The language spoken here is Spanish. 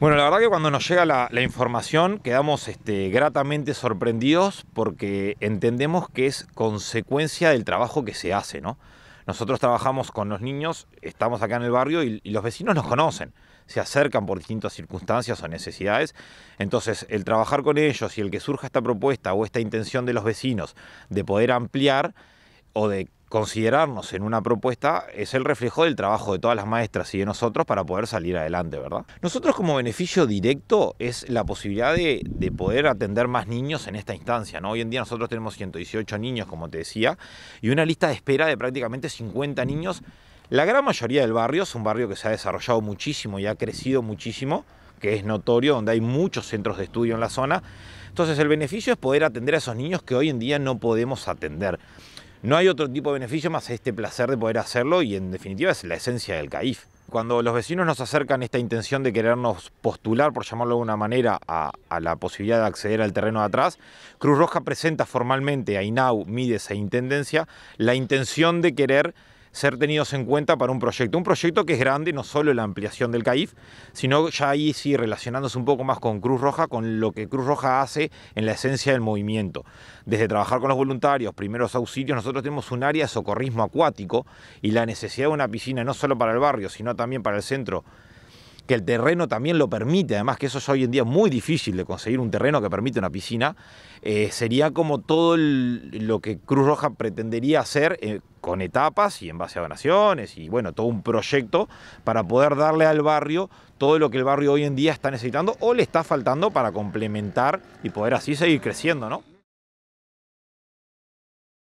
Bueno, la verdad que cuando nos llega la, información quedamos este, gratamente sorprendidos porque entendemos que es consecuencia del trabajo que se hace, ¿no? Nosotros trabajamos con los niños, estamos acá en el barrio y los vecinos nos conocen, se acercan por distintas circunstancias o necesidades. Entonces, el trabajar con ellos y el que surja esta propuesta o esta intención de los vecinos de poder ampliar o de considerarnos en una propuesta es el reflejo del trabajo de todas las maestras y de nosotros para poder salir adelante, ¿verdad? Nosotros como beneficio directo es la posibilidad de, poder atender más niños en esta instancia, ¿no? Hoy en día nosotros tenemos 118 niños, como te decía, y una lista de espera de prácticamente 50 niños. La gran mayoría del barrio es un barrio que se ha desarrollado muchísimo y ha crecido muchísimo, que es notorio, donde hay muchos centros de estudio en la zona. Entonces el beneficio es poder atender a esos niños que hoy en día no podemos atender. No hay otro tipo de beneficio más este placer de poder hacerlo y en definitiva es la esencia del CAIF. Cuando los vecinos nos acercan esta intención de querernos postular, por llamarlo de una manera, a, la posibilidad de acceder al terreno de atrás, Cruz Roja presenta formalmente a INAU, Mides e Intendencia la intención de querer ser tenidos en cuenta para un proyecto. Un proyecto que es grande, no solo la ampliación del CAIF, sino ya ahí sí relacionándose un poco más con Cruz Roja, con lo que Cruz Roja hace en la esencia del movimiento. Desde trabajar con los voluntarios, primeros auxilios, nosotros tenemos un área de socorrismo acuático y la necesidad de una piscina no solo para el barrio, sino también para el centro que el terreno también lo permite, además que eso es hoy en día muy difícil de conseguir un terreno que permite una piscina, eh, sería como todo lo que Cruz Roja pretendería hacer eh, con etapas y en base a donaciones y bueno, todo un proyecto para poder darle al barrio todo lo que el barrio hoy en día está necesitando o le está faltando para complementar y poder así seguir creciendo, ¿no?